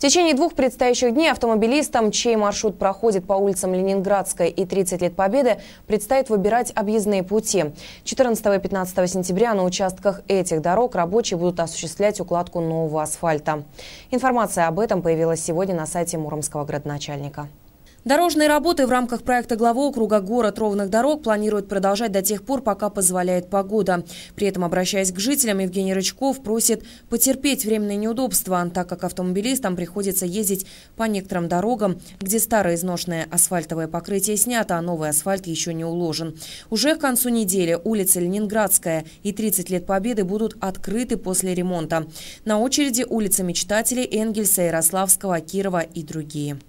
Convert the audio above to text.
В течение двух предстоящих дней автомобилистам, чей маршрут проходит по улицам Ленинградской и 30 лет Победы, предстоит выбирать объездные пути. 14 и 15 сентября на участках этих дорог рабочие будут осуществлять укладку нового асфальта. Информация об этом появилась сегодня на сайте Муромского градоначальника. Дорожные работы в рамках проекта главы округа «Город ровных дорог» планируют продолжать до тех пор, пока позволяет погода. При этом, обращаясь к жителям, Евгений Рычков просит потерпеть временные неудобства, так как автомобилистам приходится ездить по некоторым дорогам, где старое изношенное асфальтовое покрытие снято, а новый асфальт еще не уложен. Уже к концу недели улица Ленинградская и 30 лет Победы будут открыты после ремонта. На очереди улицы Мечтателей, Энгельса, Ярославского, Кирова и другие.